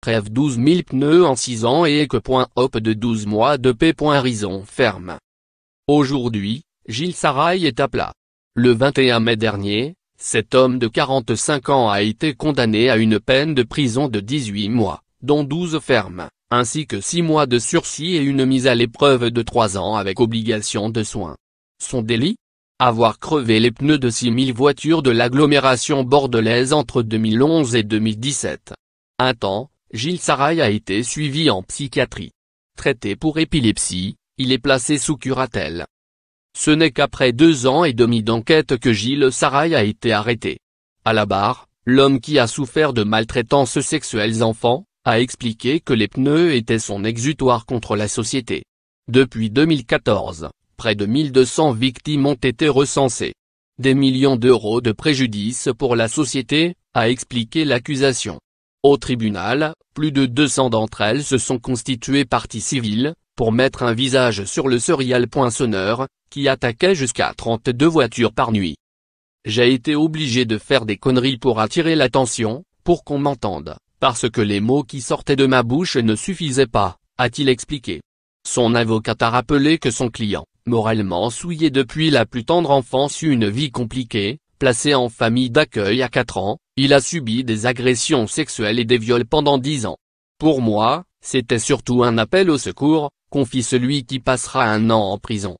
Crève 12 000 pneus en 6 ans et que point hop de 12 mois de paix. Rison ferme. Aujourd'hui, Gilles Sarraille est à plat. Le 21 mai dernier, cet homme de 45 ans a été condamné à une peine de prison de 18 mois, dont 12 fermes, ainsi que 6 mois de sursis et une mise à l'épreuve de 3 ans avec obligation de soins. Son délit avoir crevé les pneus de 6 000 voitures de l'agglomération bordelaise entre 2011 et 2017. Un temps, Gilles Sarraille a été suivi en psychiatrie. Traité pour épilepsie, il est placé sous curatelle. Ce n'est qu'après deux ans et demi d'enquête que Gilles Sarraille a été arrêté. À la barre, l'homme qui a souffert de maltraitances sexuelles enfants, a expliqué que les pneus étaient son exutoire contre la société. Depuis 2014, près de 1200 victimes ont été recensées. Des millions d'euros de préjudice pour la société, a expliqué l'accusation. Au tribunal, plus de 200 d'entre elles se sont constituées partie civile, pour mettre un visage sur le serial poinçonneur, qui attaquait jusqu'à 32 voitures par nuit. J'ai été obligé de faire des conneries pour attirer l'attention, pour qu'on m'entende, parce que les mots qui sortaient de ma bouche ne suffisaient pas, a-t-il expliqué. Son avocat a rappelé que son client, moralement souillé depuis la plus tendre enfance eut une vie compliquée, Placé en famille d'accueil à 4 ans, il a subi des agressions sexuelles et des viols pendant 10 ans. Pour moi, c'était surtout un appel au secours, confie celui qui passera un an en prison.